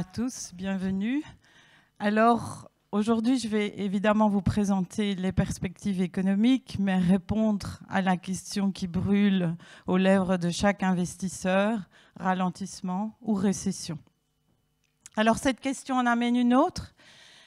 à tous, bienvenue. Alors, aujourd'hui, je vais évidemment vous présenter les perspectives économiques, mais répondre à la question qui brûle aux lèvres de chaque investisseur, ralentissement ou récession. Alors, cette question en amène une autre,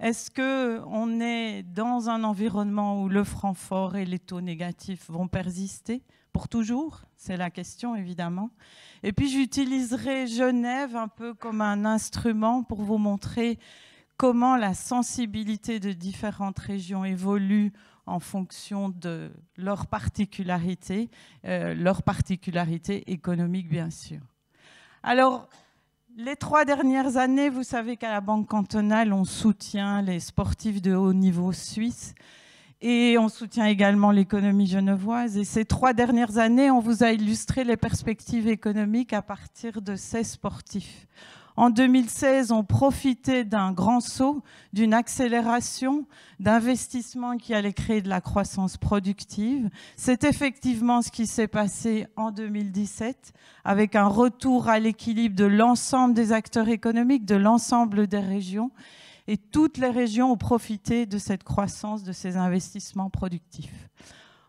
est-ce qu'on est dans un environnement où le franc fort et les taux négatifs vont persister pour toujours C'est la question, évidemment. Et puis, j'utiliserai Genève un peu comme un instrument pour vous montrer comment la sensibilité de différentes régions évolue en fonction de leurs particularités, euh, leurs particularités économiques, bien sûr. Alors, les trois dernières années, vous savez qu'à la Banque cantonale, on soutient les sportifs de haut niveau suisse et on soutient également l'économie genevoise. Et ces trois dernières années, on vous a illustré les perspectives économiques à partir de ces sportifs. En 2016, on profitait d'un grand saut, d'une accélération, d'investissements qui allait créer de la croissance productive. C'est effectivement ce qui s'est passé en 2017, avec un retour à l'équilibre de l'ensemble des acteurs économiques, de l'ensemble des régions. Et toutes les régions ont profité de cette croissance, de ces investissements productifs.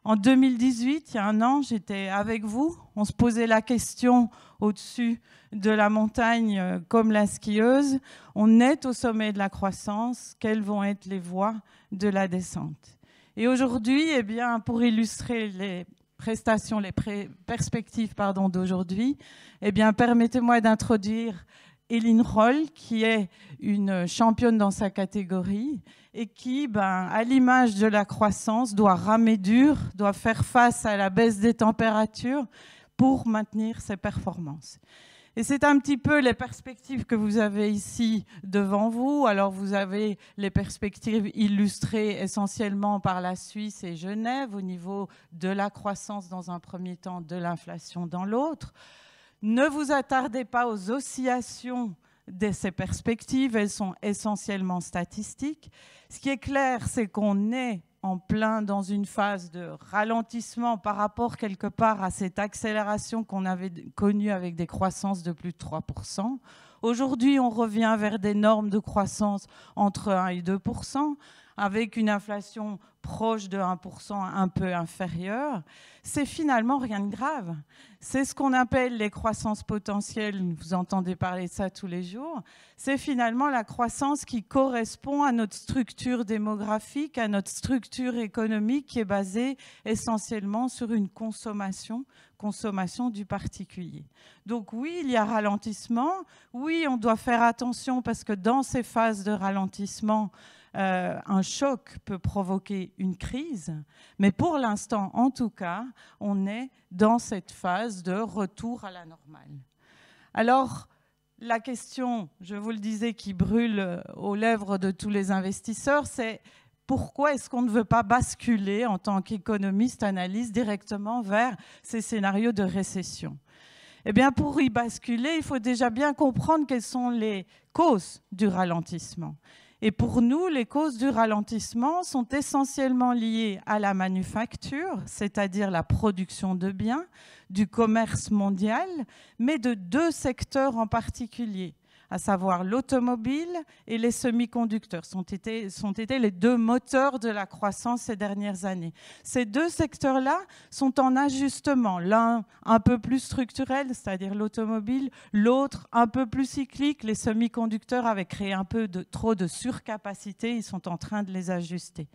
En 2018, il y a un an, j'étais avec vous. On se posait la question au-dessus de la montagne euh, comme la skieuse. On est au sommet de la croissance. Quelles vont être les voies de la descente Et aujourd'hui, eh bien, pour illustrer les prestations, les perspectives pardon, d'aujourd'hui, eh bien, permettez-moi d'introduire Elin Roll, qui est une championne dans sa catégorie et qui, ben, à l'image de la croissance, doit ramer dur, doit faire face à la baisse des températures pour maintenir ses performances. Et c'est un petit peu les perspectives que vous avez ici devant vous. Alors vous avez les perspectives illustrées essentiellement par la Suisse et Genève au niveau de la croissance dans un premier temps, de l'inflation dans l'autre. Ne vous attardez pas aux oscillations de ces perspectives, elles sont essentiellement statistiques. Ce qui est clair, c'est qu'on est en plein dans une phase de ralentissement par rapport quelque part à cette accélération qu'on avait connue avec des croissances de plus de 3%. Aujourd'hui, on revient vers des normes de croissance entre 1 et 2% avec une inflation proche de 1%, un peu inférieure, c'est finalement rien de grave. C'est ce qu'on appelle les croissances potentielles, vous entendez parler de ça tous les jours, c'est finalement la croissance qui correspond à notre structure démographique, à notre structure économique qui est basée essentiellement sur une consommation, consommation du particulier. Donc oui, il y a ralentissement, oui, on doit faire attention parce que dans ces phases de ralentissement, euh, un choc peut provoquer une crise, mais pour l'instant, en tout cas, on est dans cette phase de retour à la normale. Alors, la question, je vous le disais, qui brûle euh, aux lèvres de tous les investisseurs, c'est pourquoi est-ce qu'on ne veut pas basculer en tant qu'économiste, analyse directement vers ces scénarios de récession Eh bien, pour y basculer, il faut déjà bien comprendre quelles sont les causes du ralentissement. Et pour nous, les causes du ralentissement sont essentiellement liées à la manufacture, c'est-à-dire la production de biens, du commerce mondial, mais de deux secteurs en particulier à savoir l'automobile et les semi-conducteurs, sont été, sont été les deux moteurs de la croissance ces dernières années. Ces deux secteurs-là sont en ajustement, l'un un peu plus structurel, c'est-à-dire l'automobile, l'autre un peu plus cyclique. Les semi-conducteurs avaient créé un peu de, trop de surcapacité, ils sont en train de les ajuster.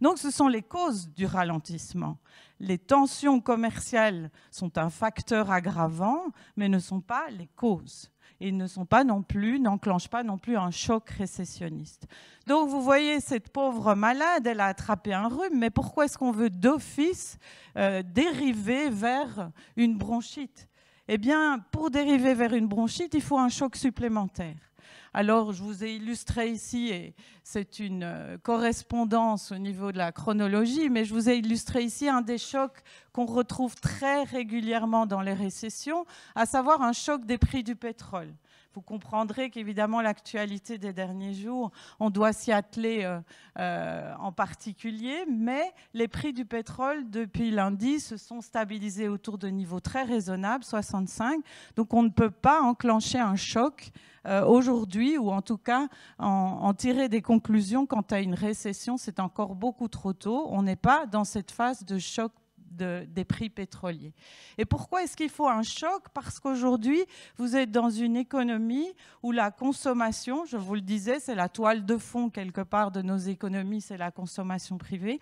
Donc ce sont les causes du ralentissement les tensions commerciales sont un facteur aggravant, mais ne sont pas les causes. Ils ne sont pas non plus, n'enclenchent pas non plus un choc récessionniste. Donc vous voyez, cette pauvre malade, elle a attrapé un rhume, mais pourquoi est-ce qu'on veut d'office euh, dériver vers une bronchite Eh bien, pour dériver vers une bronchite, il faut un choc supplémentaire. Alors, je vous ai illustré ici, et c'est une euh, correspondance au niveau de la chronologie, mais je vous ai illustré ici un des chocs qu'on retrouve très régulièrement dans les récessions, à savoir un choc des prix du pétrole vous comprendrez qu'évidemment l'actualité des derniers jours, on doit s'y atteler euh, euh, en particulier, mais les prix du pétrole depuis lundi se sont stabilisés autour de niveaux très raisonnables, 65. Donc on ne peut pas enclencher un choc euh, aujourd'hui, ou en tout cas en, en, tirer des conclusions quant à une récession, c'est encore beaucoup trop tôt. On n'est pas dans cette phase de choc des prix pétroliers. Et pourquoi est-ce qu'il faut un choc Parce qu'aujourd'hui, vous êtes dans une économie où la consommation, je vous le disais, c'est la toile de fond quelque part de nos économies, c'est la consommation privée.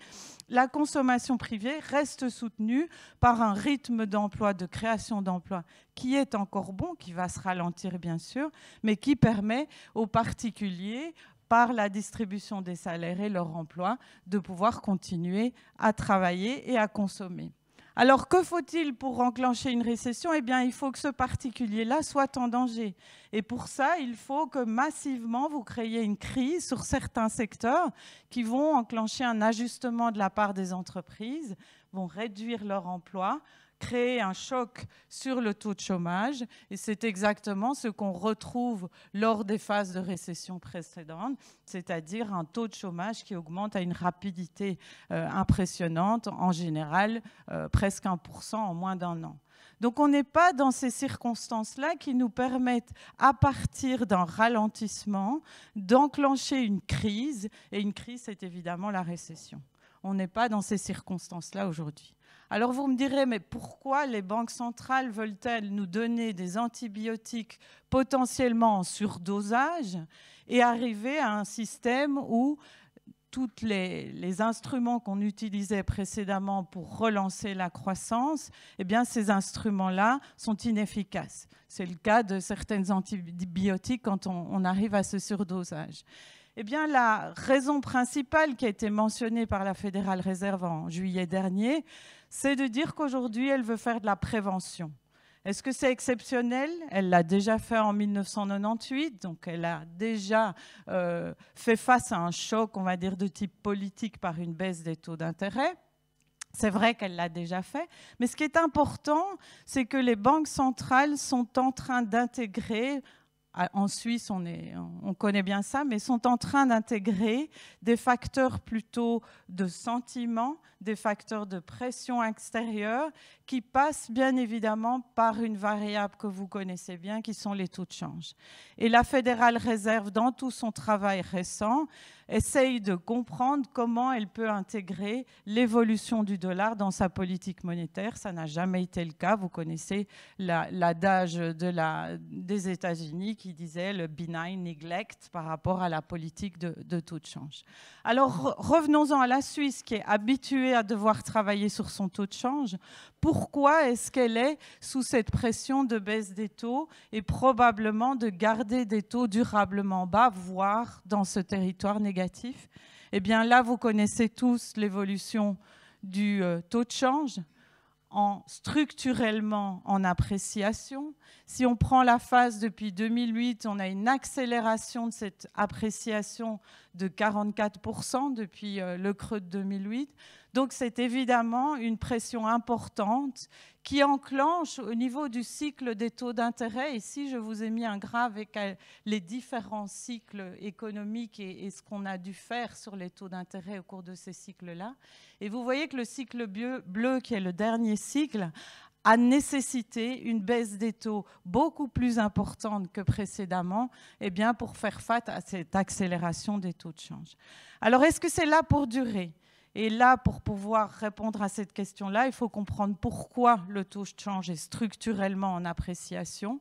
La consommation privée reste soutenue par un rythme d'emploi, de création d'emplois qui est encore bon, qui va se ralentir bien sûr, mais qui permet aux particuliers, par la distribution des salaires et leur emploi, de pouvoir continuer à travailler et à consommer. Alors que faut-il pour enclencher une récession Eh bien, il faut que ce particulier-là soit en danger. Et pour ça, il faut que massivement vous créez une crise sur certains secteurs qui vont enclencher un ajustement de la part des entreprises, vont réduire leur emploi, créer un choc sur le taux de chômage. Et c'est exactement ce qu'on retrouve lors des phases de récession précédentes, c'est-à-dire un taux de chômage qui augmente à une rapidité euh, impressionnante, en général euh, presque 1% en moins d'un an. Donc on n'est pas dans ces circonstances-là qui nous permettent, à partir d'un ralentissement, d'enclencher une crise, et une crise, c'est évidemment la récession. On n'est pas dans ces circonstances-là aujourd'hui. Alors vous me direz, mais pourquoi les banques centrales veulent-elles nous donner des antibiotiques potentiellement en surdosage et arriver à un système où tous les, instruments qu'on utilisait précédemment pour relancer la croissance, eh bien, ces instruments-là sont inefficaces. C'est le cas de certaines antibiotiques quand on arrive à ce surdosage. Eh bien, la raison principale qui a été mentionnée par la Fédérale Réserve en juillet dernier, c'est de dire qu'aujourd'hui, elle veut faire de la prévention. Est-ce que c'est exceptionnel Elle l'a déjà fait en 1998, donc elle a déjà euh, fait face à un choc, on va dire, de type politique par une baisse des taux d'intérêt. C'est vrai qu'elle l'a déjà fait, mais ce qui est important, c'est que les banques centrales sont en train d'intégrer en Suisse, on, connaît bien ça, mais sont en train d'intégrer des facteurs plutôt de sentiment, des facteurs de pression extérieure, qui passent bien évidemment par une variable que vous connaissez bien, qui sont les taux de change. Et la Fédérale Réserve, dans tout son travail récent, essaye de comprendre comment elle peut intégrer l'évolution du dollar dans sa politique monétaire. Ça n'a jamais été le cas. Vous connaissez l'adage de la, des États-Unis qui disait le benign neglect par rapport à la politique de, de taux de change. Alors revenons-en à la Suisse qui est habituée à devoir travailler sur son taux de change. Pourquoi est-ce qu'elle est sous cette pression de baisse des taux et probablement de garder des taux durablement bas, voire dans ce territoire négatif négatif, eh bien là, vous connaissez tous l'évolution du euh, taux de change en structurellement en appréciation. Si on prend la phase depuis 2008, on a une accélération de cette appréciation de 44% depuis euh, le creux de 2008. Donc c'est évidemment une pression importante qui enclenche au niveau du cycle des taux d'intérêt. Ici, je vous ai mis un graphe avec euh, les différents cycles économiques et, ce qu'on a dû faire sur les taux d'intérêt au cours de ces cycles-là. Et vous voyez que le cycle bleu, bleu, qui est le dernier cycle, a nécessité une baisse des taux beaucoup plus importante que précédemment et eh bien, pour faire face à cette accélération des taux de change. Alors, est-ce que c'est là pour durer et là, pour pouvoir répondre à cette question-là, il faut comprendre pourquoi le taux de change est structurellement en appréciation.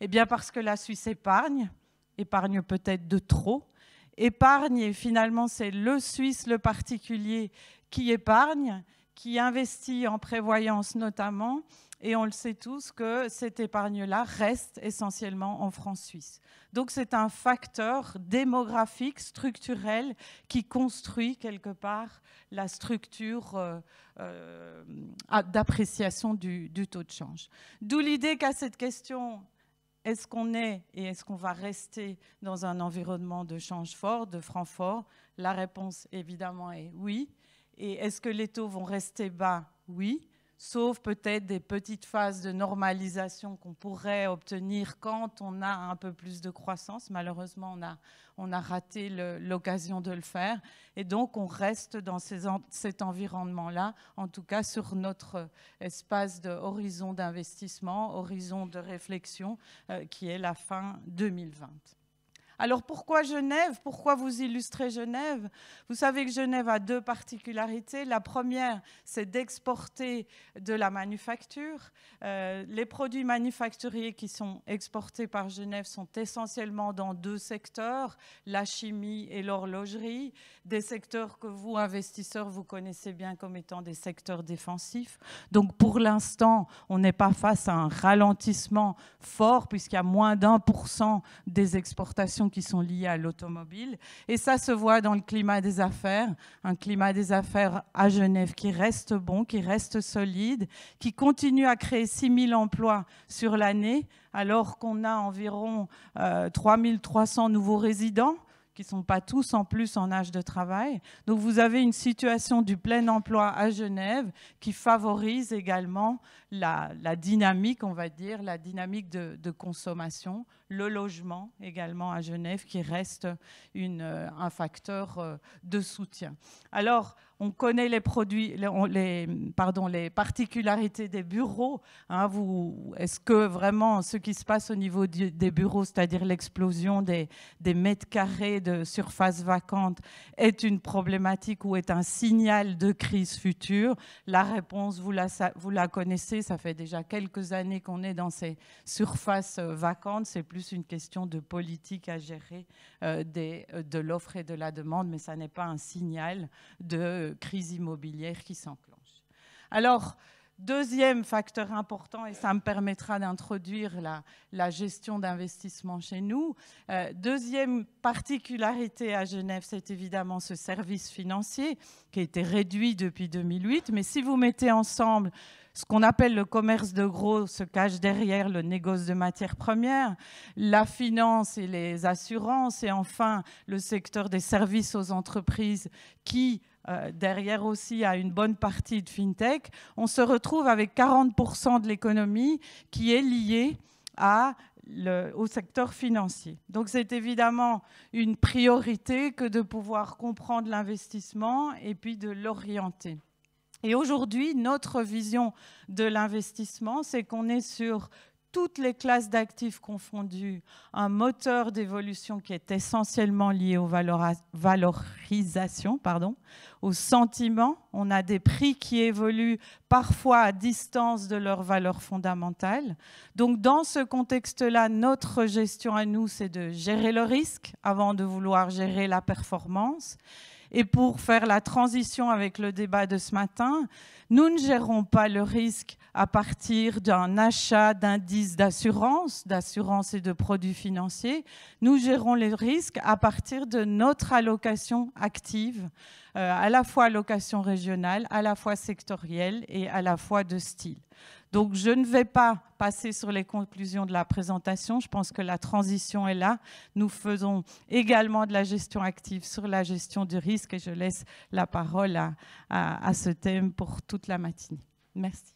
Eh bien, parce que la Suisse épargne, épargne peut-être de trop. Épargne, et finalement, c'est le Suisse, le particulier, qui épargne qui investit en prévoyance notamment, et on le sait tous que cette épargne-là reste essentiellement en France suisse. Donc c'est un facteur démographique, structurel, qui construit quelque part la structure euh, euh, d'appréciation du, du taux de change. D'où l'idée qu'à cette question, est-ce qu'on est et est-ce qu'on va rester dans un environnement de change fort, de franc fort La réponse évidemment est oui. Et est-ce que les taux vont rester bas Oui, sauf peut-être des petites phases de normalisation qu'on pourrait obtenir quand on a un peu plus de croissance. Malheureusement, on a, on a raté l'occasion de le faire. Et donc, on reste dans ces, cet environnement-là, en tout cas sur notre espace d'horizon d'investissement, horizon de réflexion, euh, qui est la fin 2020. Alors pourquoi Genève Pourquoi vous illustrez Genève Vous savez que Genève a deux particularités. La première, c'est d'exporter de la manufacture. Euh, les produits manufacturiers qui sont exportés par Genève sont essentiellement dans deux secteurs, la chimie et l'horlogerie, des secteurs que vous, investisseurs, vous connaissez bien comme étant des secteurs défensifs. Donc pour l'instant, on n'est pas face à un ralentissement fort puisqu'il y a moins d'un pour cent des exportations qui sont liées à l'automobile. Et ça se voit dans le climat des affaires, un climat des affaires à Genève qui reste bon, qui reste solide, qui continue à créer 6 000 emplois sur l'année, alors qu'on a environ 3 euh, 300 nouveaux résidents qui ne sont pas tous en plus en âge de travail. Donc vous avez une situation du plein emploi à Genève qui favorise également la, dynamique, on va dire, la dynamique de, consommation, le logement également à Genève qui reste euh, un facteur euh, de soutien. Alors, on connaît les produits, les, pardon, les particularités des bureaux. Hein, Est-ce que vraiment ce qui se passe au niveau des bureaux, c'est-à-dire l'explosion des, mètres carrés de surface vacante, est une problématique ou est un signal de crise future La réponse, vous la connaissez ça fait déjà quelques années qu'on est dans ces surfaces euh, vacantes. C'est plus une question de politique à gérer euh, des, euh, de l'offre et de la demande, mais ça n'est pas un signal de crise immobilière qui s'enclenche. Alors, Deuxième facteur important, et ça me permettra d'introduire la, gestion d'investissement chez nous. deuxième particularité à Genève, c'est évidemment ce service financier qui a été réduit depuis 2008. Mais si vous mettez ensemble ce qu'on appelle le commerce de gros se cache derrière le négoce de matières premières, la finance et les assurances, et enfin le secteur des services aux entreprises qui, euh, derrière aussi a une bonne partie de FinTech, on se retrouve avec 40% de l'économie qui est liée au secteur financier. Donc c'est évidemment une priorité que de pouvoir comprendre l'investissement et puis de l'orienter. Et aujourd'hui, notre vision de l'investissement, c'est qu'on est sur toutes les classes d'actifs confondues, un moteur d'évolution qui est essentiellement lié aux valorisations, pardon, aux sentiments. On a des prix qui évoluent parfois à distance de leur valeur fondamentale. Donc dans ce contexte-là, notre gestion à nous, c'est de gérer le risque avant de vouloir gérer la performance et pour faire la transition avec le débat de ce matin, nous ne gérons pas le risque à partir d'un achat d'indices d'assurance, d'assurance et de produits financiers. Nous gérons les risques à partir de notre allocation active, euh, à la fois allocation régionale, à la fois sectorielle et à la fois de style. Donc je ne vais pas passer sur les conclusions de la présentation. Je pense que la transition est là. Nous faisons également de la gestion active sur la gestion du risque et je laisse la parole à, ce thème pour toute la matinée. Merci.